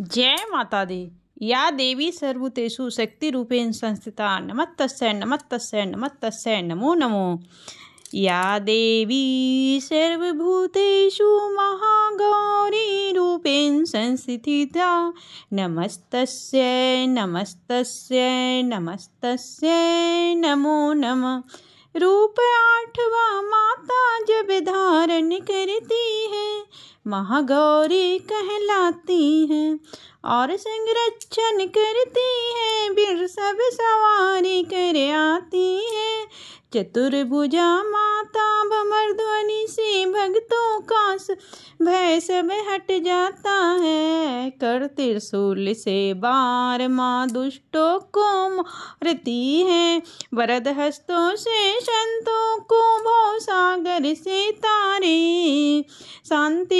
जय माता दी या देवी सर्वतेषु शक्तिरूपेण संस्थिता नमस्तस्य नमस्तस्य नमत्तस्य नमो नमो या देवी सर्वभूतेषु महागौरीरूपेण संस्थिता नमस्तस्य नमस्तस्य नमस्तस्य नमो नमः रूप रूपाठवा माता जधारणीकरति महागौरी कहलाती है और संरक्षण करती है बिर सब सवारी कर आती है चतुर्भुजा माता भमर ध्वनि से भक्तों का भय सब हट जाता है कर त्रिशूल से बार माँ दुष्टों को मारती है वरद हस्तों से संतों को भव सागर से तारे शांति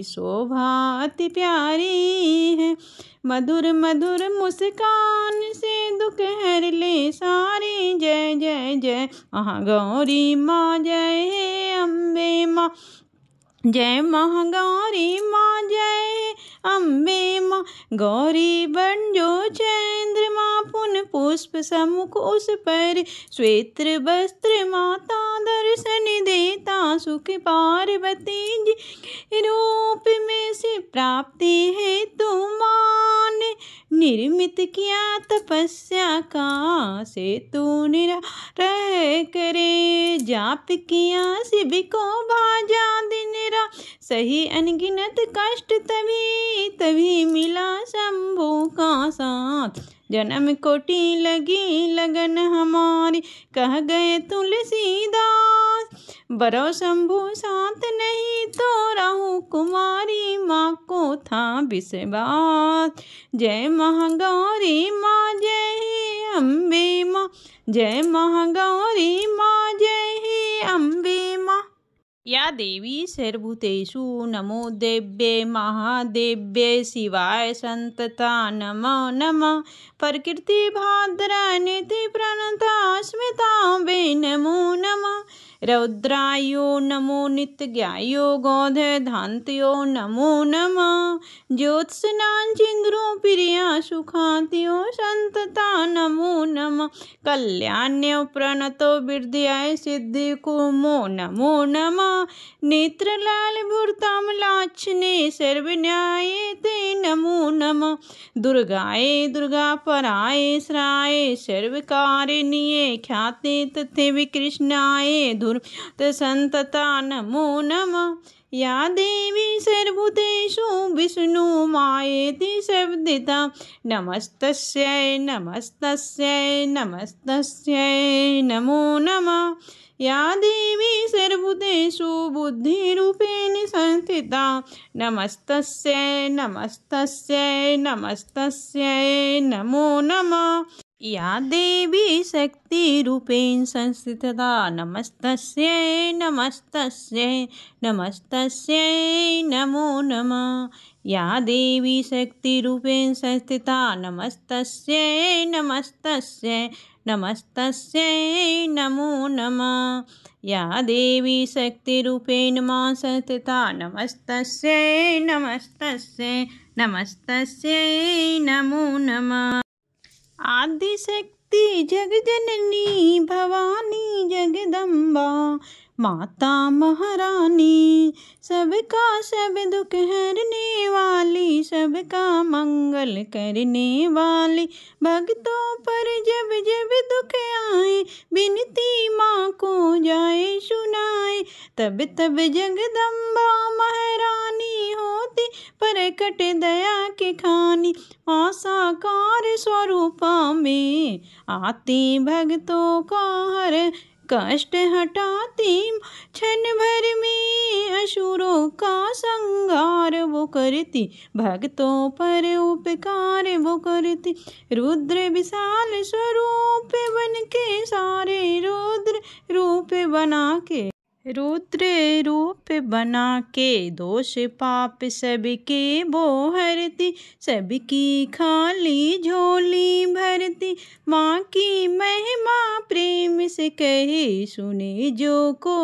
तेरी शोभा अति प्यारी है मधुर मधुर मुस्कान से दुख हर ले सारे जय जय जय महा गौरी माँ जय हे अम्बे माँ जय महागौरी माँ जय अम्बे माँ गौरी बन जो जय पुष्प सम्मुख उस पर श्वेत्र वस्त्र माता दर्शन देता सुख पार्वती जी रूप में से प्राप्ति है तुमान निर्मित किया तपस्या का से तू निरा रह करे जाप किया शिव को भाजा दिन सही अनगिनत कष्ट तभी तभी मिला जन्म कोटी लगी लगन हमारी कह गए तुलसीदास बरो शंभु साथ नहीं तो रहू कुमारी माँ को था विश्वास जय महागौरी माँ जय ही अम्बे माँ जय महागौरी माँ जय ही अम्बे माँ या देवी सर्वभूतेषु नमो देव्ये महादेव्ये शिवाय सन्तता नमो नमः प्रणता स्मृता वे नमो नमः रौद्रायो नमो नित्यज्ञायो गौधधान्त्यो नमो नमः ज्योत्स्नाञ्चिन्द्रो प्रिया सुखान्त्यो संतता नमो नमः कल्याण्य प्रणतो विद्याय कुमो नमो नमः नेत्रलालभूर्तां लाक्षणे सर्वन्याये ते नमो नमः दुर्गाये श्राय श्राये सर्वकारिणीये ख्याते तथे विकृष्णाये सन्तता नमो नमः या देवी विष्णु विष्णुमायेति शब्दिता नमस्तस्यै नमस्तस्यै नमस्तस्यै नमो नमः या देवी सर्वभूतेषु बुद्धिरूपेण संस्थिता नमस्तस्यै नमस्तस्यै नमस्तस्यै नमो नमः या देवी शक्तिरूपेण संस्थिता नमस्तस्यै नमस्तस्यै नमस्तस्यै नमो नमः या देवी शक्तिरूपेण संस्थिता नमस्तस्यै नमस्तस्यै नमस्तस्यै नमो नमः या देवी शक्तिरूपेण मा संस्थिता नमस्तस्यै नमस्तस्यै नमस्तस्यै नमो नमः आदिशक्ति जगजननी भवानी जगदम्बा माता महारानी सबका सब दुख हरने वाली सबका मंगल करने वाली भक्तों पर जब जब दुख आए बिनती माँ को जाए सुनाए तब तब जगदम्बा महारानी होती प्रकट दया के खानी आसाकार स्वरूपा में आती भक्तों का हर कष्ट हटाती क्षण भर में असुरों का संगार वो करती भक्तों पर उपकार वो करती रुद्र विशाल स्वरूप बन के सारे रुद्र रूप बना के रुद्र रूप बना के दोष पाप सबके वो हरती सबकी खाली झोली भरती माँ की मैं कहे सुने जो को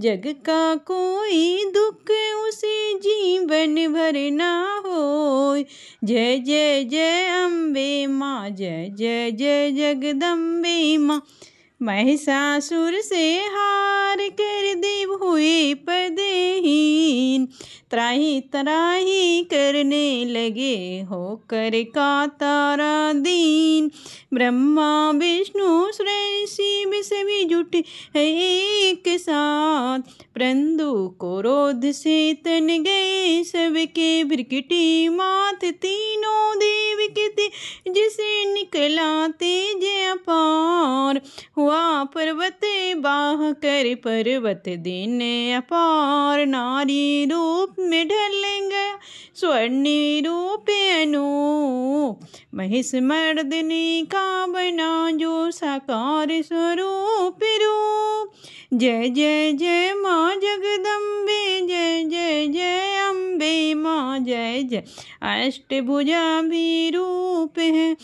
जग का कोई दुख उसे जीवन भर ना हो जय जय जय अम्बे माँ जय जय जय जगदम्बे माँ महिषासुर से हार कर देव हुए पदेहीन त्राही त्राही करने लगे होकर का तारा दीन ब्रह्मा विष्णु शिव सभी जुट है एक साथ प्रंदु को रोध से तन गए सबके ब्रिकटी मात तीनों देव के जिसे निकला तेज अपार हुआ हुआ पर्वत बाह कर पर्वत दिन अपार नारी रूप में ढल गया स्वर्ण रूप अनु महिष मर्दनी का बना जो साकार स्वरूप रूप जय जय जय माँ जगदम्बे जय जय जय अम्बे माँ जय जय अष्टभुजा भी रूप है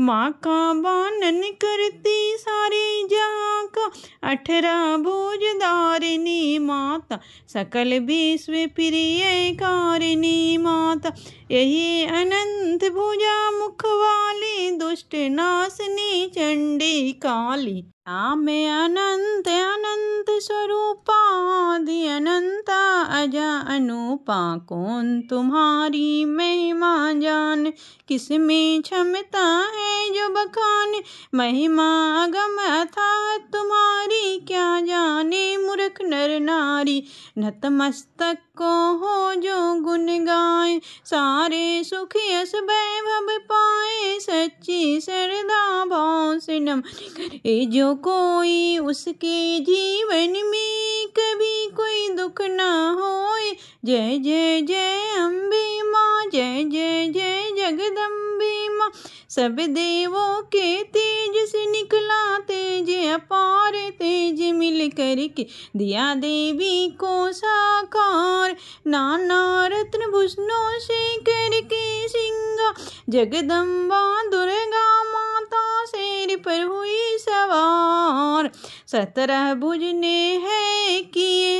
माँ का बानन करती सारे जहाँ का अठरा भोजदारिणी माता सकल विश्व प्रिय कारिणी माता यही अनंत भुजा मुख वाली दुष्ट नासनी चंडी काली आमे अनंत अनंत स्वरूपादि अनंता अजा अनुपा कौन तुम्हारी महिमा जान किसमें क्षमता है जो बखान महिमा अगम अथा तुम्हारी क्या जाने मूर्ख नर नारी नतमस्तक को हो जो गुण गाए सारे सुख यस वैभव पाए सच्ची श्रद्धा भाव से नम करे जो कोई उसके जीवन में कभी कोई दुख ना होए जय जय जय अम्बे माँ जय जय जय जगदम्बे माँ सब देवों के तेज से निकला तेज अपार तेज मिल करके दिया देवी को साकार हार नाना रत्न भूषणों से करके सिंगा जगदम्बा दुर्गा माता शेर पर हुई सवार सत्रह भुज ने है किए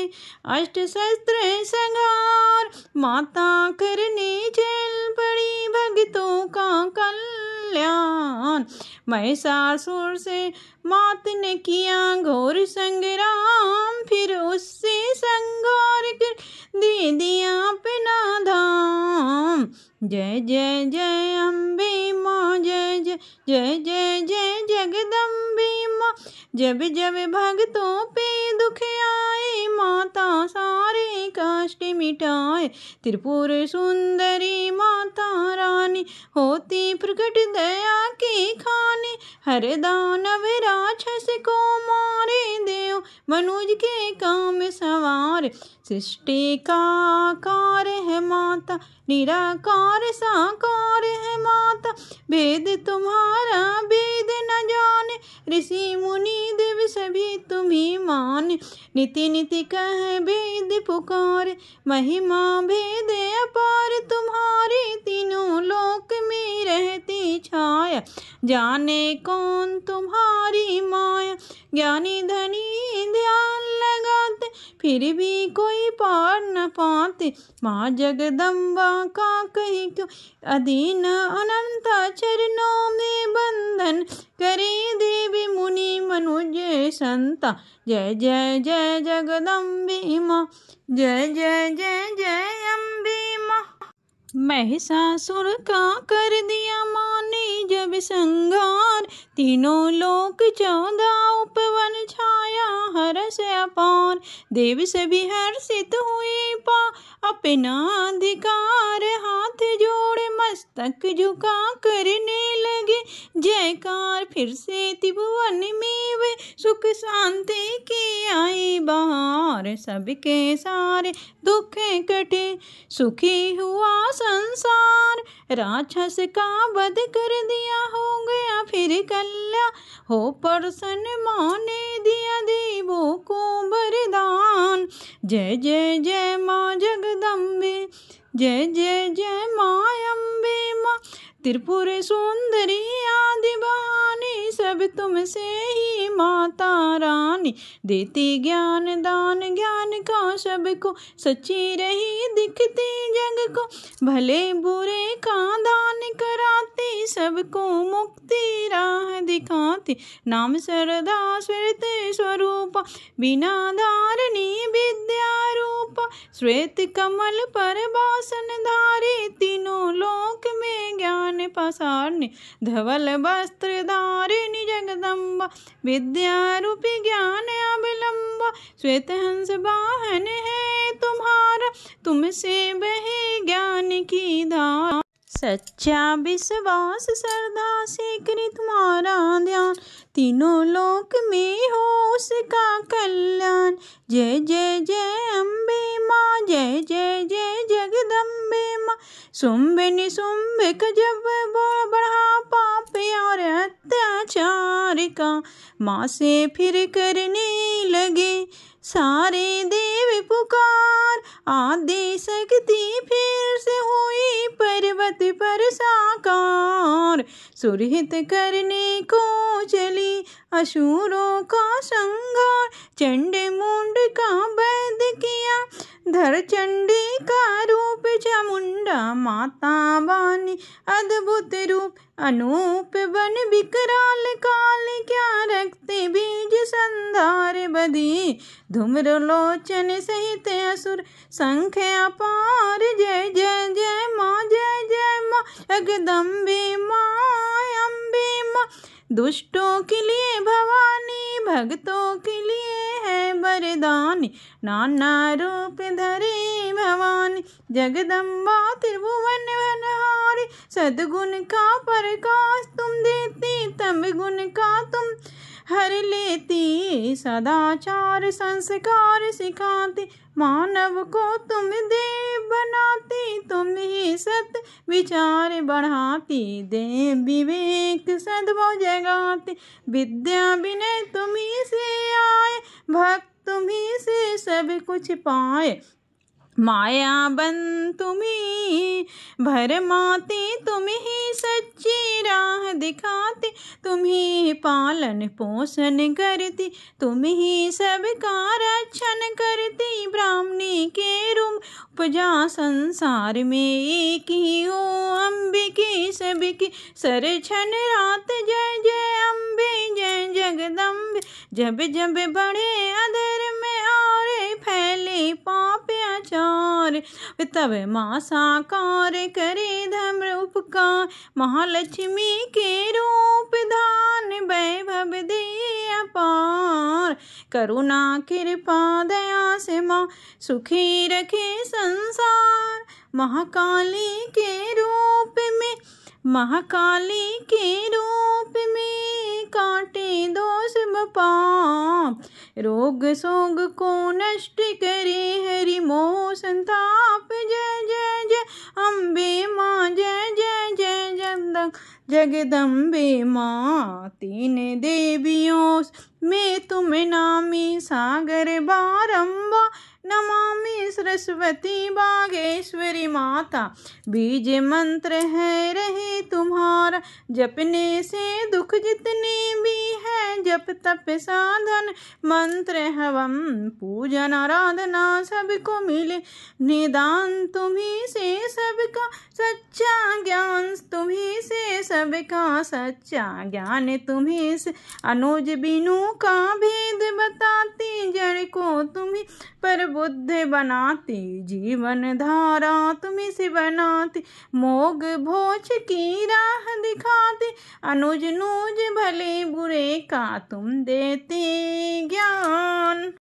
अष्ट शस्त्र संगार माता करने चल पड़ी भक्तों का कल्याण महिषासुर से मात ने किया घोर संग्राम फिर उससे संगार कर दिया अपना धाम जय जय जय अम्बी माँ जय जय जय जय जय जगदम्बी माँ जब जब भक्तों पे दुख आए माता सारे कष्ट मिटाए त्रिपुर सुंदरी माता रानी होती प्रकट दया की खाने हर दानव राक्षस को मारे देव मनुज के काम सवार सृष्टि का आकार है माता निराकार साकार है माता वेद तुम्हारा वेद न जाने ऋषि मुनि देव सभी तुम्ही मान निति निति कह वेद पुकार महिमा भेद अपार तुम्हारे तीनों लोक में रहती छाया जाने कौन तुम्हारी माया ज्ञानी धनी ध्यान लगाते फिर भी कोई कोई पार न पाते माँ जगदम्बा का कही क्यों अधीन अनंत चरणों में बंधन करे देवी मुनि मनुज संता जय जय जय जगदम्बी माँ जय जय जय जय अम्बी माँ महिषासुर का कर दिया माने जब संगार तीनों लोक चौदह उपवन छाया हर से अपार देव सभी हर्षित हुए पा अपना अधिकार हाथ जोड़ मस्तक झुका करने लगे जयकार फिर से त्रिभुवन में वे सुख शांति के आई बाहर सबके सारे दुख कटे सुखी हुआ संसार राक्षस का वध कर दिया हो गया फिर कल्या हो प्रसन्न माँ ने दिया देवों को बरदान जय जय जय माँ जगदम्बे जय जय जय माँ अम्बे माँ त्रिपुर सुंदरी आदि बहाने सब तुमसे ही माता रानी देती ज्ञान दान ज्ञान का सबको सच्ची रही दिखती जग को भले बुरे का दान कराती सबको मुक्ति राह दिखाती नाम सरदा स्मृत स्वरूप बिना धारणी श्वेत कमल पर बासन धारी तीनों लोक में ज्ञान पसारने धवल वस्त्र धारिणी जगदम्बा विद्या रूपी ज्ञान अविलंबा श्वेत हंस वाहन है तुम्हारा तुमसे बहे ज्ञान की धार सच्चा विश्वास श्रद्धा से कृत मारा ध्यान तीनों लोक में हो उसका कल्याण जय जय जय अम्ब जय जय जय जगदम्बे माँ नि निशुंभिक जब बढ़ा पाप और अत्याचार का माँ से फिर करने लगे सारे देव पुकार आदि शक्ति फिर से हुई पर्वत पर साकार सुरहित करने को चली असुरों का संघार चंड मुंड का वध किया धर चंडी का रूप चामुंडा माता वानी अद्भुत रूप अनूप बन विकराल काल क्या रक्ति बीज संधार बदी धूम्र लोचन सहित असुर संख अपार जय जय जय माँ जय जय माँ जगदम्बे माँ अम्बे माँ दुष्टों के लिए भवानी भक्तों के लिए वरदान नाना रूप धरे भवान जगदम्बा त्रिभुवन वनहारी सदगुण का प्रकाश तुम देती तम गुण का तुम हर लेती सदाचार संस्कार सिखाती मानव को तुम देव बनाती तुम ही सत विचार बढ़ाती देव विवेक सद्भव जगाती विद्या विनय तुम्हें से आए भक्त तुम्ही से सब कुछ पाए माया बन तुम्हें भरमाते तुम्हें सच्ची राह दिखाते तुम्हें पालन पोषण करती तुम्हें सबका रक्षण करती ब्राह्मणी के रूम उपजा संसार में एक ही ओ अम्बिके सबके छन रात जय जय अम्बे जय जगदम्बे जब जब बड़े अधर में आरे फैले पाप अचा विचार तब माँ साकार करे धम उपका महालक्ष्मी के रूप धान वैभव दे अपार करुणा कृपा दया से माँ सुखी रखे संसार महाकाली के रूप में महाकाली के रूप में काटे दोष बपाप रोग सोग को नष्ट करे हरि मो संताप जय जय जय अम्बे माँ जय जय जय जगदम जगदम्बे माँ तीन देवियों में तुम नामी सागर बारम्बा नमामि सरस्वती बागेश्वरी माता बीज मंत्र है रहे तुम्हारा जपने से दुख जितने भी है जप तप साधन मंत्र हवम पूजन आराधना सबको मिले निदान तुम्ही से सबका सच्चा ज्ञान तुम्ही से सबका सच्चा ज्ञान तुम्ही से अनुज बिनु का भेद बताती जड़ को तुम्ही पर बुद्ध बनाती जीवन धारा तुम्हें से बनाती मोग भोज की राह दिखाते अनुज नूज भले बुरे का तुम देते ज्ञान